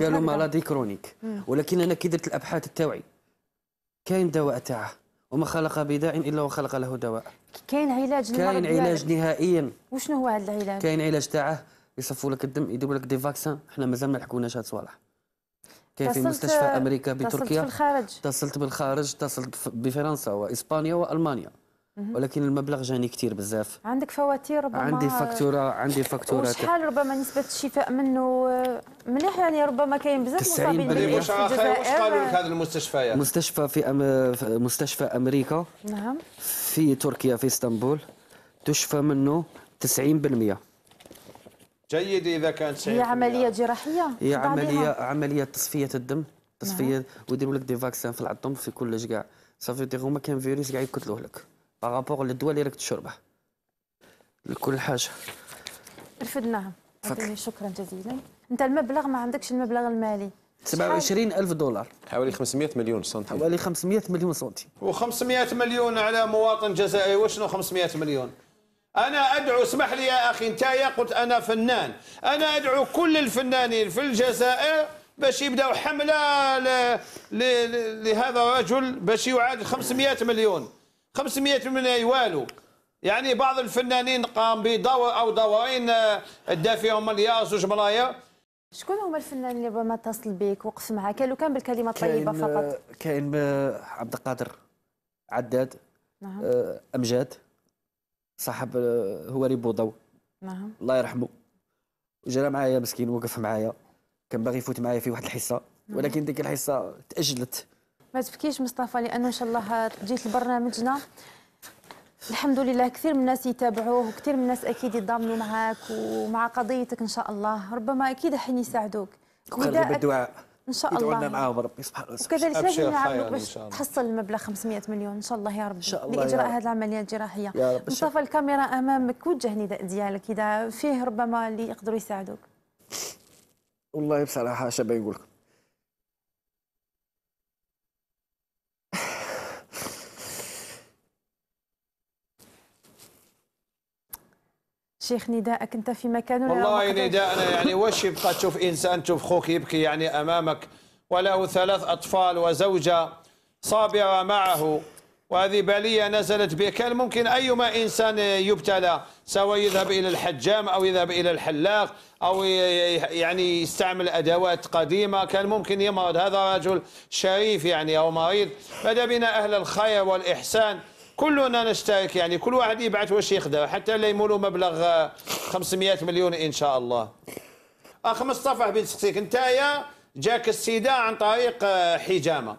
قالوا مالادي كرونيك اه. ولكن انا كي درت الابحاث التوعي كاين دواء تاعه وما خلق بداع الا وخلق له دواء كاين علاج كاين علاج نهائيا وشنو هو هذا العلاج كاين علاج تاعه يصفوا لك الدم يديروا لك دي فاكسان احنا مازال ما لحقوناش هاد الصوالح كاين في مستشفى امريكا بتركيا اتصلت بالخارج اتصلت بالخارج اتصلت بفرنسا واسبانيا والمانيا ولكن المبلغ جاني كثير بزاف عندك فواتير ربما عندي فاكتوره عندي فاكتوره وشحال ربما نسبه الشفاء منه مليح يعني ربما كاين بزاف مصابين بالليل واش قالوا لك هذه المستشفيات مستشفى في أم... مستشفى امريكا نعم في تركيا في اسطنبول تشفى منه 90% جيد اذا كان 90% هي عمليه جراحيه هي عمليه عمليه تصفيه الدم تصفيه نعم. ويديروا لك دي فاكسان في العظم في كل كاع صافي تيغوما كان فيروس كاع يقتلوه لك باغابوغ للدواء اللي راك تشربه لكل حاجه رفدناها شكرا جزيلا انت المبلغ ما عندكش المبلغ المالي 27 ألف دولار حوالي 500 مليون سنتي حوالي 500 مليون سنتي و500 مليون على مواطن جزائري وشنو 500 مليون أنا أدعو اسمح لي يا أخي أنت قلت أنا فنان أنا أدعو كل الفنانين في الجزائر باش يبداو حملة لهذا الرجل باش يعاد 500 مليون 500 من والو يعني بعض الفنانين قام بدور او دورين ادى فيهم مليار زوج ملايير شكون هما الفنانين اللي ربما اتصل بك وقف معك لو كان بالكلمه الطيبه فقط آه، كاين آه، عبد القادر عداد نعم. آه، امجاد صاحب هو ريبو نعم الله يرحمه جرى معايا مسكين وقف معايا كان باغي يفوت معايا في واحد الحصه نعم. ولكن ديك الحصه تاجلت ما تبكيش مصطفى لانه ان شاء الله جيت لبرنامجنا الحمد لله كثير من الناس يتابعوه وكثير من الناس اكيد يتضامنوا معاك ومع قضيتك ان شاء الله ربما اكيد حين يساعدوك قلب بالدعاء ان شاء الله لنا معاهم ربي سبحانه وتعالى وكذلك لازم نعاونك باش تحصل المبلغ 500 مليون ان شاء الله يا رب لاجراء هذه العمليه الجراحيه مصطفى الكاميرا امامك وجه نداء ديالك اذا فيه ربما اللي يقدروا يساعدوك والله بصراحه شباب يقول لكم شيخ نداءك انت في مكان والله نداءنا يعني واش يبقى تشوف انسان تشوف خوك يبكي يعني امامك وله ثلاث اطفال وزوجه صابره معه وهذه باليه نزلت به كان ممكن ايما انسان يبتلى سواء يذهب الى الحجام او يذهب الى الحلاق او يعني يستعمل ادوات قديمه كان ممكن يمرض هذا رجل شريف يعني او مريض بدا بنا اهل الخير والاحسان كلنا نشترك يعني كل واحد يبعث واش يخدم حتى لا يمولوا مبلغ 500 آه، مليون ان شاء الله اخ مصطفى بن سقسيك نتايا جاك السيداء عن طريق آه، حجامه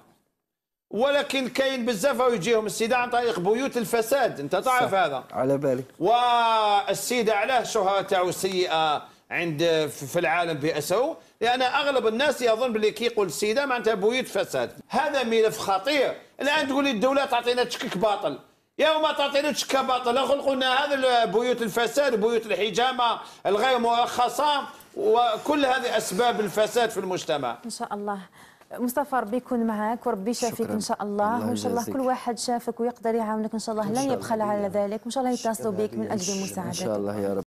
ولكن كاين بزاف يجيهم السيداء عن طريق بيوت الفساد انت تعرف هذا على بالي والسيداء علاه شهرته تاعو سيئه عند في العالم بأسه لأن أغلب الناس يظن باللي كي يقول السيدة معناتها بويت فساد هذا ملف خطير الآن تقول الدولة تعطينا تشكك باطل يا ما تعطينا تشكك باطل قلنا هذا بيوت الفساد بيوت الحجامة الغير مرخصة وكل هذه أسباب الفساد في المجتمع إن شاء الله مصطفى ربي يكون معك وربي يشافيك ان شاء الله, الله وان شاء الله كل واحد شافك ويقدر يعاونك ان شاء الله لا يبخل على ذلك وان شاء الله يتصلوا بك من اجل المساعده ان شاء الله يا رب